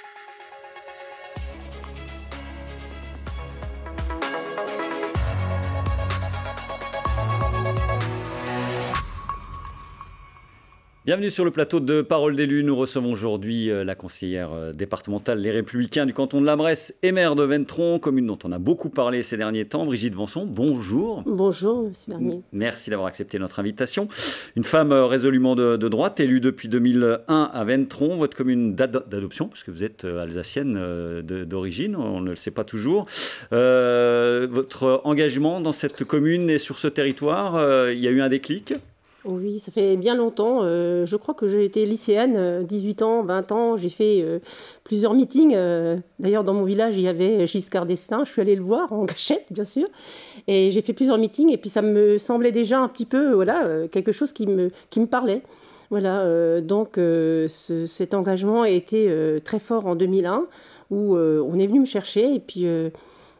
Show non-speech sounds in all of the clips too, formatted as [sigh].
thank you Bienvenue sur le plateau de Parole d'élus. Nous recevons aujourd'hui euh, la conseillère euh, départementale Les Républicains du canton de la Bresse et maire de Ventron, commune dont on a beaucoup parlé ces derniers temps. Brigitte Vanson, bonjour. Bonjour, monsieur Bernier. Merci d'avoir accepté notre invitation. Une femme euh, résolument de, droite, élue depuis 2001 à Ventron, votre commune d'adoption, puisque vous êtes alsacienne d'origine, on ne le sait pas toujours. votre engagement dans cette commune et sur ce territoire, il y a eu un déclic oui, ça fait bien longtemps. Euh, je crois que j'ai été lycéenne, 18 euh, ans, 20 ans. J'ai fait euh, plusieurs meetings. D'ailleurs, dans mon village, il y avait Giscard d'Estaing. Je suis allée le voir en [laughs] cachette, bien sûr. Et j'ai fait plusieurs meetings. Et puis, ça me semblait déjà un petit peu, voilà, quelque chose qui me, qui me parlait. Voilà, donc cet engagement a été très fort en 2001, où on est venu me chercher. Et puis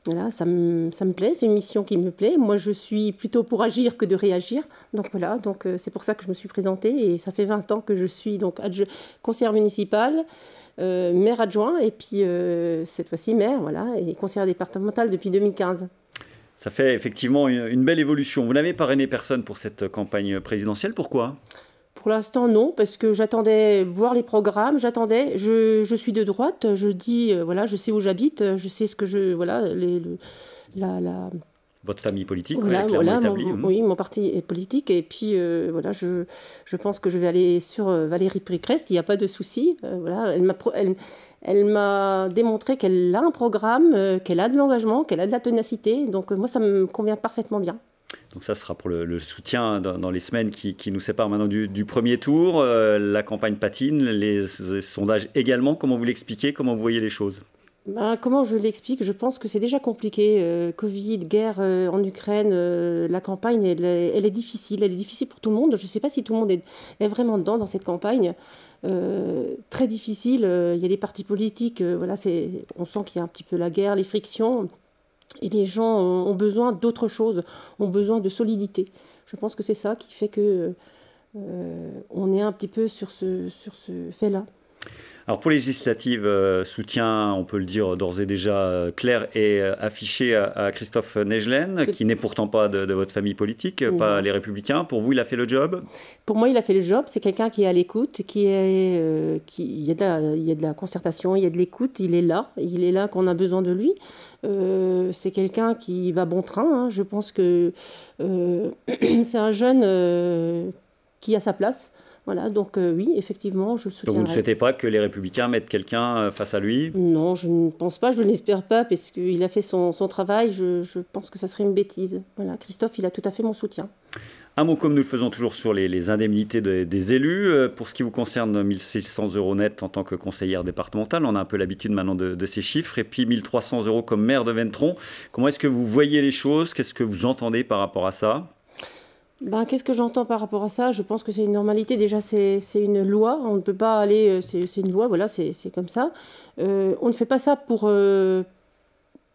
voilà, ça me, ça plaît, c'est une mission qui me plaît. Moi, je suis plutôt pour agir que de réagir. Donc voilà, donc euh, c'est pour ça que je me suis présentée et ça fait 20 ans que je suis donc conseillère municipale, euh, maire adjoint et puis euh, cette fois-ci maire, voilà, et conseillère départementale depuis 2015. Ça fait effectivement une belle évolution. Vous n'avez parrainé personne pour cette campagne présidentielle, pourquoi pour l'instant, non, parce que j'attendais voir les programmes, j'attendais. Je, je, suis de droite, je dis, euh, voilà, je sais où j'habite, euh, je sais ce que je. Voilà, les, la, la. Votre famille politique, voilà, voilà établie, hum. Oui, mon parti est politique. Et puis, euh, voilà, je, je, pense que je vais aller sur Valérie Pécresse, il n'y a pas de souci. voilà, elle m'a. Elle, elle m'a démontré qu'elle a un programme, qu'elle a de l'engagement, qu'elle a de la ténacité. Donc moi, ça me convient parfaitement bien. Donc ça sera pour le, soutien dans, les semaines qui, nous séparent maintenant du, premier tour. Euh, la campagne patine, les, sondages également. Comment vous l'expliquez Comment vous voyez les choses ben, comment je l'explique Je pense que c'est déjà compliqué. Euh, Covid, guerre euh, en Ukraine, la campagne, elle, est difficile. Elle est difficile pour tout le monde. Je ne sais pas si tout le monde est, est vraiment dedans dans cette campagne. très difficile. Il y a des partis politiques. voilà, on sent qu'il y a un petit peu la guerre, les frictions. Et les gens ont, besoin d'autre chose, ont besoin de solidité. Je pense que c'est ça qui fait que euh, on est un petit peu sur ce, sur ce fait-là. Alors pour législative, euh, soutien, on peut le dire d'ores et déjà euh, clair et euh, affiché à, Christophe Neigelen, qui n'est pourtant pas de, votre famille politique, pas les Républicains. Pour vous, il a fait le job Pour moi, il a fait le job. C'est quelqu'un qui est à l'écoute, qui est, qui, il y a de la, concertation, il y a de l'écoute. Il est là, il est là qu'on a besoin de lui. c'est quelqu'un qui va bon train. Hein. Je pense que [clears throat] c'est un jeune qui a sa place. Voilà, donc euh, oui, effectivement, je le Donc vous ne souhaitez pas que les Républicains mettent quelqu'un euh, face à lui Non, je ne pense pas, je n'espère pas, parce qu'il a fait son, travail, je, pense que ça serait une bêtise. Voilà, Christophe, il a tout à fait mon soutien. Un mot comme nous le faisons toujours sur les, indemnités des élus. Euh, pour ce qui vous concerne, 1600 euros net en tant que conseillère départementale, on a un peu l'habitude maintenant de, de, ces chiffres, et puis 1300 euros comme maire de Ventron. Comment est-ce que vous voyez les choses Qu'est-ce que vous entendez par rapport à ça ben, qu'est-ce que j'entends par rapport à ça Je pense que c'est une normalité. Déjà, c'est une loi. On ne peut pas aller. Euh, c'est une loi, voilà, c'est comme ça. Euh, on ne fait pas ça pour. Euh,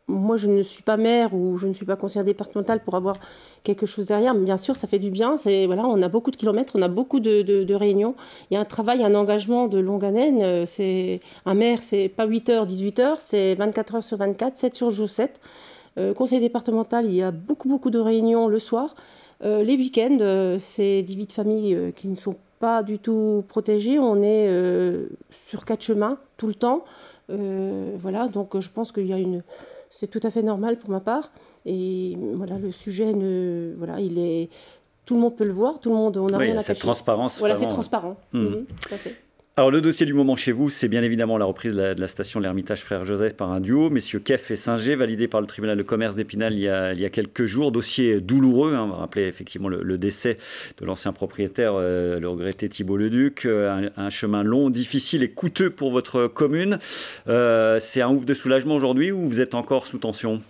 moi, je ne suis pas maire ou je ne suis pas conseillère départementale pour avoir quelque chose derrière. Mais bien sûr, ça fait du bien. C'est voilà, on a beaucoup de kilomètres, on a beaucoup de, réunions. Il y a un travail, un engagement de longue haleine. C'est un maire, c'est pas 8 h 18 h c'est 24 h sur 24, 7 sur jour 7. Euh, conseil départemental, il y a beaucoup beaucoup de réunions le soir. Euh, les week-ends, euh, c'est des vies de famille euh, qui ne sont pas du tout protégées. On est sur quatre chemins tout le temps. voilà, donc je pense qu'il y a une. C'est tout à fait normal pour ma part. Et voilà, le sujet, ne, voilà, il est tout le monde peut le voir, tout le monde, on n'a rien à cacher. transparence. Voilà, c'est transparent. Hmm. tout à fait. Alors le dossier du moment chez vous, c'est bien évidemment la reprise de la, station L'Ermitage Frère Joseph par un duo, messieurs Keff et Singer, validé par le tribunal de commerce d'Épinal il, y a quelques jours. Dossier douloureux, hein, on va rappeler effectivement le, décès de l'ancien propriétaire, euh, le regretté Thibault Leduc. Euh, un, un, chemin long, difficile et coûteux pour votre commune. Euh, c'est un ouf de soulagement aujourd'hui ou vous êtes encore sous tension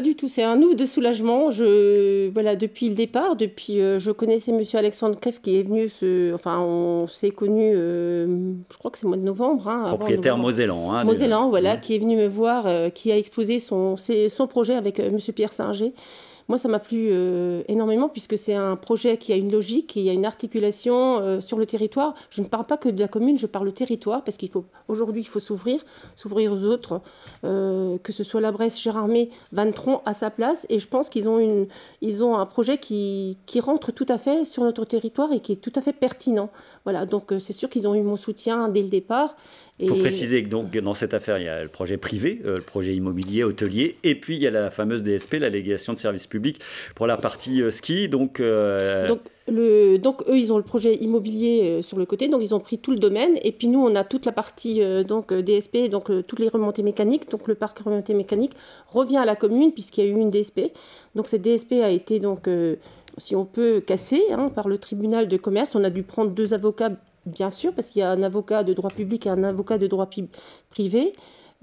du tout, c'est un ouf de soulagement. Je, voilà, depuis le départ, depuis, euh, je connaissais Monsieur Alexandre Crève qui est venu, enfin, on s'est connu, euh, je crois que c'est mois de novembre. Hein, Propriétaire Mosellan. Hein, Mosellan, voilà, qui est venu me voir, euh, qui a exposé son, son projet avec Monsieur Pierre Singer. Moi, ça m'a plu euh, énormément puisque c'est un projet qui a une logique, qui a une articulation euh, sur le territoire. Je ne parle pas que de la commune, je parle le territoire parce qu'il faut aujourd'hui, il faut s'ouvrir, s'ouvrir aux autres, euh, que ce soit la Bresse, Gérardmer, Vantron à sa place. Et je pense qu'ils ont une, ils ont un projet qui, qui rentre tout à fait sur notre territoire et qui est tout à fait pertinent. Voilà, donc c'est sûr qu'ils ont eu mon soutien dès le départ il faut préciser que donc, dans cette affaire, il y a le projet privé, euh, le projet immobilier, hôtelier, et puis il y a la fameuse DSP, la de service public, pour la partie euh, ski. Euh, donc, le, donc, eux, ils ont le projet immobilier sur le côté, donc ils ont pris tout le domaine, et puis nous, on a toute la partie donc, DSP, donc toutes les remontées mécaniques. Donc le parc remontées mécaniques revient à la commune, puisqu'il y a eu une DSP. Donc cette DSP a été donc si on peut, casser hein, par le tribunal de commerce. On a dû prendre deux avocats bien sûr, parce qu'il y a un avocat de droit public et un avocat de droit privé.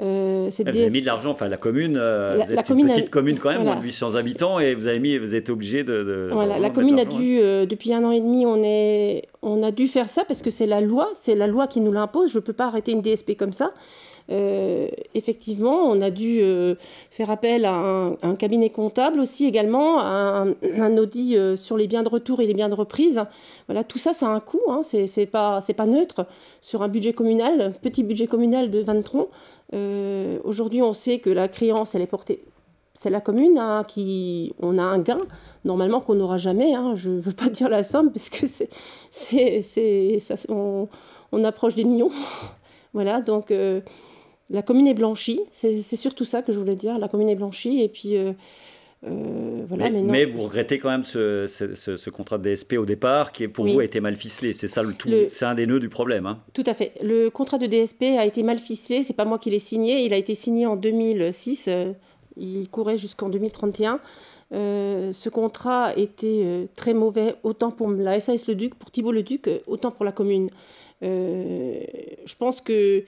Euh, eh, vous avez mis de l'argent, enfin la commune, euh, la, vous une petite commune quand même, 800 habitants, et vous avez mis, vous êtes obligé de, voilà, la commune a dû, hein. euh, depuis un an et demi, on est, on a dû faire ça parce que c'est la loi, c'est la loi qui nous l'impose. Je ne peux pas arrêter une DSP comme ça. Euh, effectivement, on a dû euh, faire appel à un, cabinet comptable aussi également, à un, audit euh, sur les biens de retour et les biens de reprise. Voilà, tout ça, ça a un coût. Hein. c'est, c'est pas c'est pas neutre sur un budget communal, petit budget communal de 20 troncs. aujourd'hui, on sait que la créance, elle est portée c'est la commune hein, qui on a un gain normalement qu'on n'aura jamais. Hein. je ne veux pas dire la somme parce que c'est c'est, c'est ça, on, on, approche des millions. [laughs] voilà donc la commune est blanchie, c'est surtout ça que je voulais dire. La commune est blanchie et puis euh, euh, voilà. Mais, vous regrettez quand même ce, contrat de DSP au départ qui pour vous a été mal ficelé. C'est ça le tout, c'est un des nœuds du problème. Hein. Tout à fait. Le contrat de DSP a été mal ficelé. C'est pas moi qui l'ai signé. Il a été signé en 2006. Euh, il courait jusqu'en 2031. ce contrat était très mauvais, autant pour la SAS Le Duc, pour Thibault Le Duc, autant pour la commune. je pense que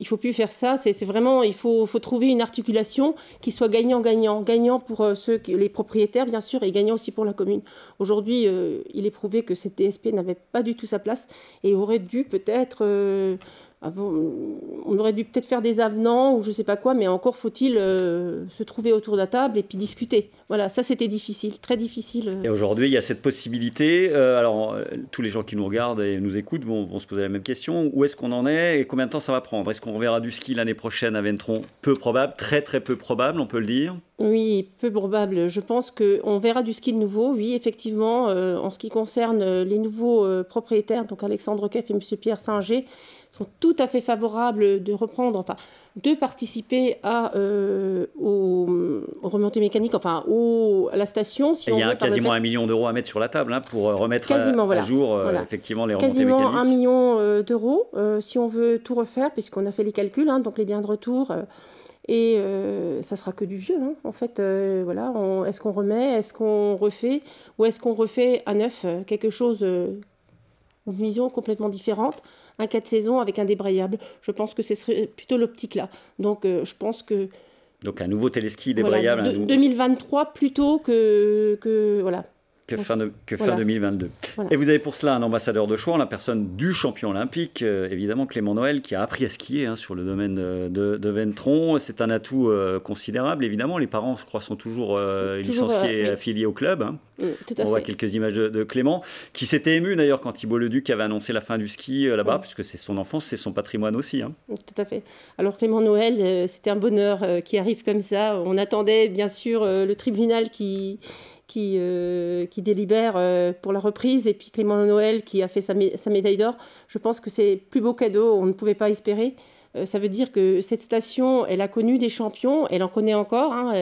il faut plus faire ça. C'est vraiment, il faut, faut, trouver une articulation qui soit gagnant-gagnant, gagnant pour euh, ceux, les propriétaires bien sûr, et gagnant aussi pour la commune. Aujourd'hui, euh, il est prouvé que cette DSP n'avait pas du tout sa place et aurait dû peut-être euh, on aurait dû peut-être faire des avenants ou je sais pas quoi, mais encore faut-il euh, se trouver autour de la table et puis discuter. Voilà, ça c'était difficile, très difficile. Euh. Et aujourd'hui, il y a cette possibilité. Euh, alors, tous les gens qui nous regardent et nous écoutent vont, se poser la même question. Où est-ce qu'on en est et combien de temps ça va prendre Est-ce qu'on verra du ski l'année prochaine à Ventron Peu probable, très très peu probable, on peut le dire. Oui, peu probable. Je pense qu'on verra du ski de nouveau. Oui, effectivement, en ce qui concerne les nouveaux propriétaires, donc Alexandre Keff et M. Pierre Singer, sont tout à fait favorables de reprendre, enfin, de participer à, euh, aux, remontées mécaniques, enfin, à la station. Si il y a quasiment un million d'euros à mettre sur la table hein, pour euh, remettre à, jour euh, effectivement les remontées mécaniques. Quasiment un million d'euros si on veut tout refaire, puisqu'on a fait les calculs, hein, donc les biens de retour. et ça sera que du vieux, hein, en fait. voilà, est-ce qu'on remet, est-ce qu'on refait, ou est-ce qu'on refait à neuf quelque chose une vision complètement différente un 4 saisons avec un débrayable. Je pense que ce serait plutôt l'optique là. Donc euh, je pense que... Donc un nouveau téléski débrayable. 2023 plutôt que... que voilà que, fin, 2022. Et vous avez pour cela un ambassadeur de choix, la personne du champion olympique, euh, évidemment Clément Noël, qui a appris à skier hein, sur le domaine euh, de, Ventron. C'est un atout euh, considérable, évidemment. Les parents, je crois, sont toujours, licenciés affiliés au club. Hein. On voit quelques images de, Clément, qui s'était ému d'ailleurs quand Thibault Leduc avait annoncé la fin du ski là-bas, puisque c'est son enfance, c'est son patrimoine aussi. Hein. Tout à fait. Alors Clément Noël, c'était un bonheur qui arrive comme ça. On attendait bien sûr le tribunal qui qui, euh, qui délibère euh, pour la reprise, et puis Clément Noël qui a fait sa, sa médaille d'or, je pense que c'est le plus beau cadeau, on ne pouvait pas espérer. Euh, ça veut dire que cette station, elle a connu des champions, elle en connaît encore. Hein,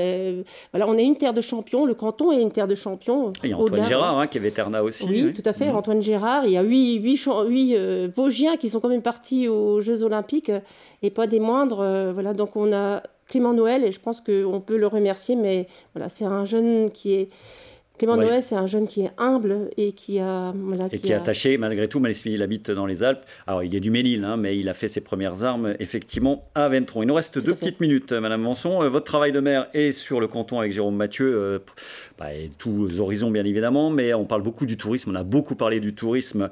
voilà, on est une terre de champions, le canton est une terre de champions. a Antoine Gérard, hein, qui est vétérinaire aussi. Oui, tout à fait, mhm. Antoine Gérard. Il y a 8 huit, huit Vosgiens qui sont quand même partis aux Jeux Olympiques, et pas des moindres. voilà, donc on a Clément Noël et je pense qu'on peut le remercier. Mais voilà, c'est un jeune qui est Clément Noël, c'est un jeune qui est humble et qui a. et qui, est attaché, malgré tout, il habite dans les Alpes. Alors, il est du Ménil, hein, mais il a fait ses premières armes, effectivement, à Ventron. Il nous reste deux petites minutes, euh, Madame Manson. Euh, votre travail de maire est sur le canton avec Jérôme Mathieu, euh, bah, et tous horizons, bien évidemment, mais on parle beaucoup du tourisme. On a beaucoup parlé du tourisme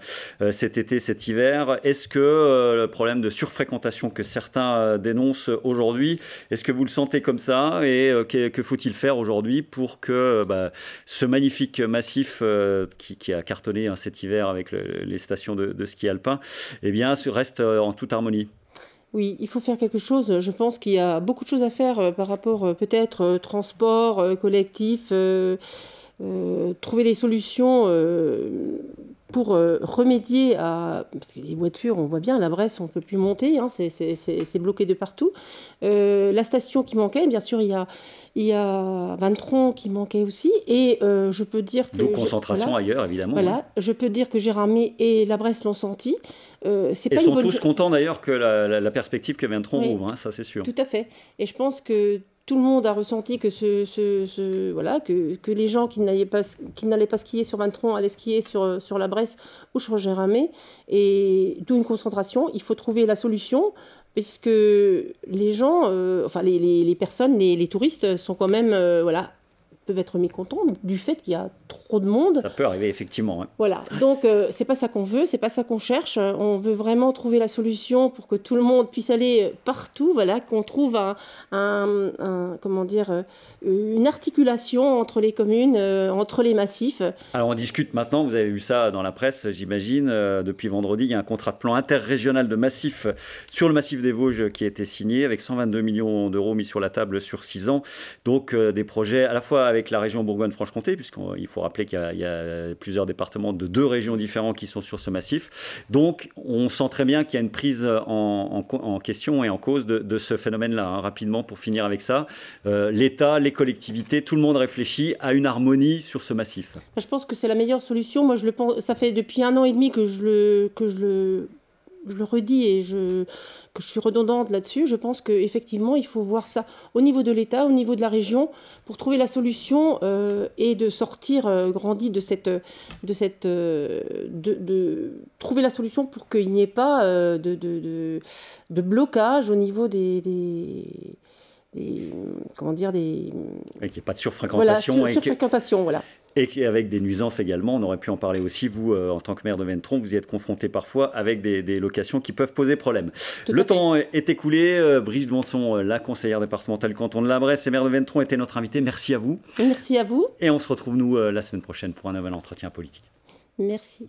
cet été, cet hiver. Est-ce que le problème de surfréquentation que certains dénoncent aujourd'hui, est-ce que vous le sentez comme ça Et que, faut-il faire aujourd'hui pour que bah, ce magnifique massif euh, qui, a cartonné hein, cet hiver avec les stations de, ski alpin, eh bien, reste euh, en toute harmonie. Oui, il faut faire quelque chose. Je pense qu'il y a beaucoup de choses à faire euh, par rapport peut-être transport collectif, trouver des solutions pour euh, remédier à... Parce que les voitures, on voit bien, la Bresse, on ne peut plus monter, hein, c'est bloqué de partout. Euh, la station qui manquait, bien sûr, il y a, il y qui manquait aussi. Et euh, je peux dire que... Donc concentration ailleurs, évidemment. Voilà, je peux dire que Gérardmer et la Bresse l'ont senti. Euh, ils sont tous contents d'ailleurs que la, perspective que Vintron ouvre, hein, ça c'est sûr. Tout à fait. Et je pense que tout le monde a ressenti que, ce, voilà, que, les gens qui n'allaient pas, pas skier sur Vintron allaient skier sur, sur la Bresse ou sur Et d'où une concentration. Il faut trouver la solution puisque les gens, euh, enfin les, personnes, les, touristes sont quand même euh, voilà, peuvent être mécontents du fait qu'il y a trop de monde. Ça peut arriver effectivement. Voilà. Donc ce euh, c'est pas ça qu'on veut, c'est pas ça qu'on cherche. Euh, on veut vraiment trouver la solution pour que tout le monde puisse aller euh, partout. Voilà, qu'on trouve un, comment dire une articulation entre les communes, entre les massifs. Alors on discute maintenant. Vous avez vu ça dans la presse, j'imagine. depuis vendredi, il y a un contrat de plan interrégional de massif sur le massif des Vosges qui a été signé avec 122 millions d'euros mis sur la table sur 6 ans. Donc des projets à la fois avec la région Bourgogne-Franche-Comté, puisqu'il faut rappeler qu'il y, a plusieurs départements de deux régions différentes qui sont sur ce massif. Donc, on sent très bien qu'il y a une prise en, question et en cause de, ce phénomène-là. Hein, rapidement, pour finir avec ça, euh, l'État, les collectivités, tout le monde réfléchit à une harmonie sur ce massif. Je pense que c'est la meilleure solution. Moi, je le pense. Ça fait depuis un an et demi que je le que je le je le redis et je, que je suis redondante là-dessus, je pense qu'effectivement, il faut voir ça au niveau de l'État, au niveau de la région, pour trouver la solution euh, et de sortir euh, grandi de cette. De, cette euh, trouver la solution pour qu'il n'y ait pas de, de, blocage au niveau des comment dire des et qu'il n'y ait pas de surfréquentation et avec des nuisances également on aurait pu en parler aussi vous euh, en tant que maire de Ventron vous y êtes confronté parfois avec des, locations qui peuvent poser problème le temps est écoulé euh, Brice Brigitte euh, la conseillère départementale canton de la Bresse et maire de Ventron était notre invitée merci à vous merci à vous et on se retrouve nous la semaine prochaine pour un nouvel entretien politique merci